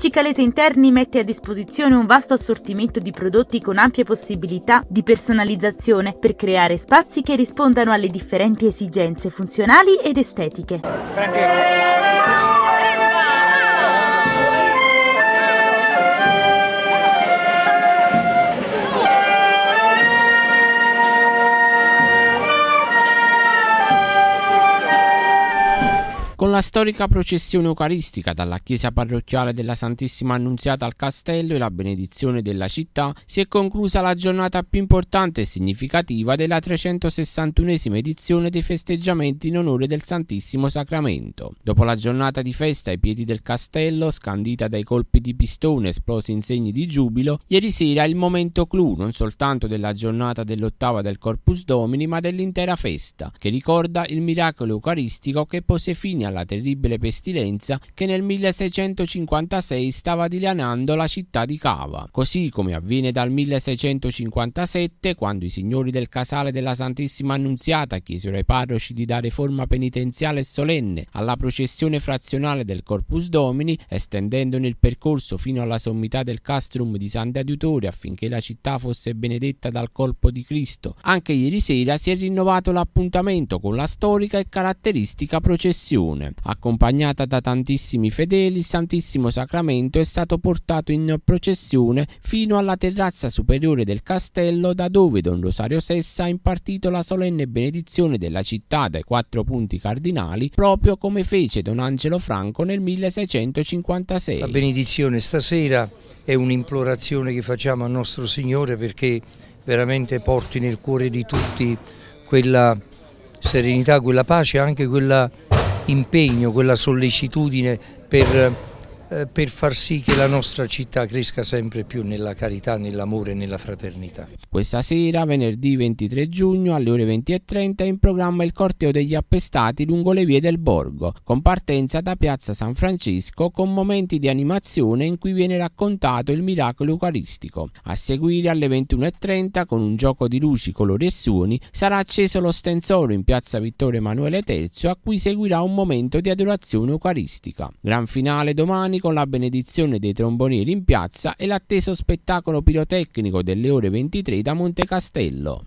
Cicalese Interni mette a disposizione un vasto assortimento di prodotti con ampie possibilità di personalizzazione per creare spazi che rispondano alle differenti esigenze funzionali ed estetiche. con la storica processione eucaristica dalla chiesa parrocchiale della Santissima Annunziata al castello e la benedizione della città, si è conclusa la giornata più importante e significativa della 361esima edizione dei festeggiamenti in onore del Santissimo Sacramento. Dopo la giornata di festa ai piedi del castello, scandita dai colpi di pistone esplosi in segni di giubilo, ieri sera il momento clou non soltanto della giornata dell'ottava del Corpus Domini ma dell'intera festa, che ricorda il miracolo eucaristico che pose fine dalla terribile pestilenza che nel 1656 stava dilaniando la città di Cava, così come avviene dal 1657 quando i signori del casale della Santissima Annunziata chiesero ai parroci di dare forma penitenziale e solenne alla processione frazionale del Corpus Domini, estendendone il percorso fino alla sommità del castrum di Sant'Adiutore affinché la città fosse benedetta dal corpo di Cristo. Anche ieri sera si è rinnovato l'appuntamento con la storica e caratteristica processione. Leone. Accompagnata da tantissimi fedeli, il Santissimo Sacramento è stato portato in processione fino alla terrazza superiore del castello da dove Don Rosario Sessa ha impartito la solenne benedizione della città dai quattro punti cardinali, proprio come fece Don Angelo Franco nel 1656. La benedizione stasera è un'implorazione che facciamo a nostro Signore perché veramente porti nel cuore di tutti quella serenità, quella pace, anche quella impegno, quella sollecitudine per eh, per far sì che la nostra città cresca sempre più nella carità, nell'amore e nella fraternità. Questa sera, venerdì 23 giugno alle ore 20.30 è in programma il corteo degli appestati lungo le vie del borgo, con partenza da piazza San Francesco, con momenti di animazione in cui viene raccontato il miracolo eucaristico. A seguire alle 21.30 con un gioco di luci, colori e suoni sarà acceso lo stenzoro in piazza Vittorio Emanuele III a cui seguirà un momento di adorazione eucaristica. Gran finale domani con la benedizione dei trombonieri in piazza e l'atteso spettacolo pirotecnico delle ore 23 da Monte Castello.